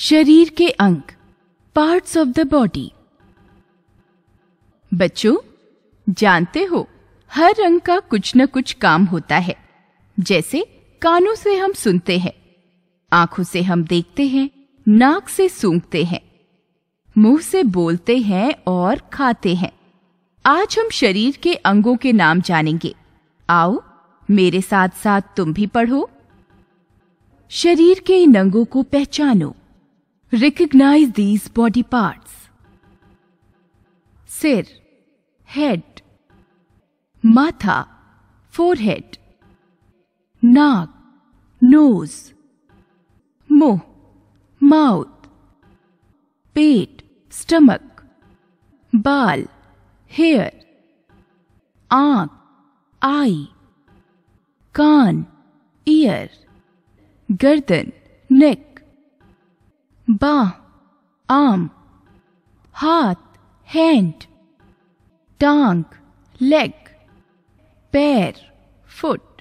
शरीर के अंग पार्ट्स ऑफ द बॉडी बच्चों जानते हो हर अंग का कुछ न कुछ काम होता है जैसे कानों से हम सुनते हैं आंखों से हम देखते हैं नाक से सूंघते हैं मुंह से बोलते हैं और खाते हैं आज हम शरीर के अंगों के नाम जानेंगे आओ मेरे साथ साथ तुम भी पढ़ो शरीर के इन अंगों को पहचानो Recognize these body parts. Sir, head. Matha, forehead. Naak, nose. Muh, mouth. Pet, stomach. Bal, hair. Aankh, eye. Kaan, ear. Gardan, neck. बां arm, Heart, hand, Tongue, leg, Pair, foot.